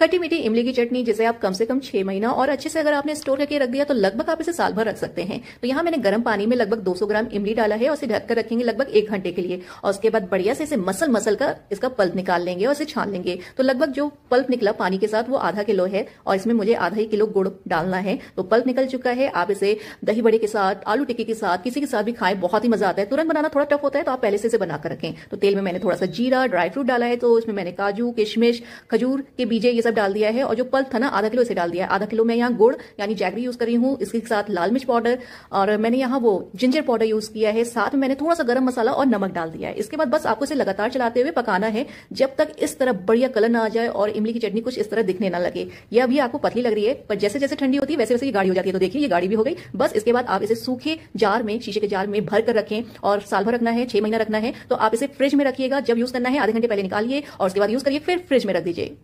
कटी मीठी इमली की चटनी जिसे आप कम से कम छह महीना और अच्छे से अगर आपने स्टोर करके रख दिया तो लगभग आप इसे साल भर रख सकते हैं तो यहाँ मैंने गर्म पानी में लगभग 200 ग्राम इमली डाला है और इसे ढककर रखेंगे लगभग एक घंटे के लिए और उसके बाद बढ़िया से इसे मसल मसल का इसका पल्प निकाल लेंगे और इसे छान लेंगे तो लगभग जो पल्प निकला पानी के साथ वो आधा किलो है और इसमें मुझे आधा ही किलो गुड़ डालना है तो पल्प निकल चुका है आप इसे दही बड़े के साथ आलू टिक्की के साथ किसी के साथ भी खाएं बहुत ही मजा आता है तुरंत बनाना थोड़ा टफ होता है तो आप पहले से इसे बनाकर रखें तो तेल में मैंने थोड़ा सा जीरा ड्राई फ्रूट डाला है तो इसमें मैंने काजू किशमिश खजूर के बीजे ये सब डाल दिया है और जो पल्प था ना आधा किलो इसे डाल दिया है आधा किलो मैं यहाँ गुड़ यानी जैगरी यूज करी हूँ इसके साथ लाल मिर्च पाउडर और मैंने यहाँ वो जिंजर पाउडर यूज किया है साथ में मैंने थोड़ा सा गर्म मसाला और नमक डाल दिया है इसके बाद बस आपको इसे लगातार चलाते हुए पकाना है जब तक इस तरह बढ़िया कलर ना आ जाए और इमली की चटनी कुछ इस तरह दिखने ना लगे यह अभी आपको पतली लग रही है पर जैसे जैसे ठंडी होती है वैसे वैसे ये गाड़ी हो जाती है तो देखिए ये गाड़ी भी हो गई बस इसके बाद आप इसे सूखे जार में शीशे के जार में भर कर रखें और साल भर रखना है छह महीना रखना है तो आप इसे फ्रिज में रखिएगा जब यूज करना है आधे घंटे पहले निकालिए और उसके बाद यूज करिए फिर फ्रिज में रख दीजिए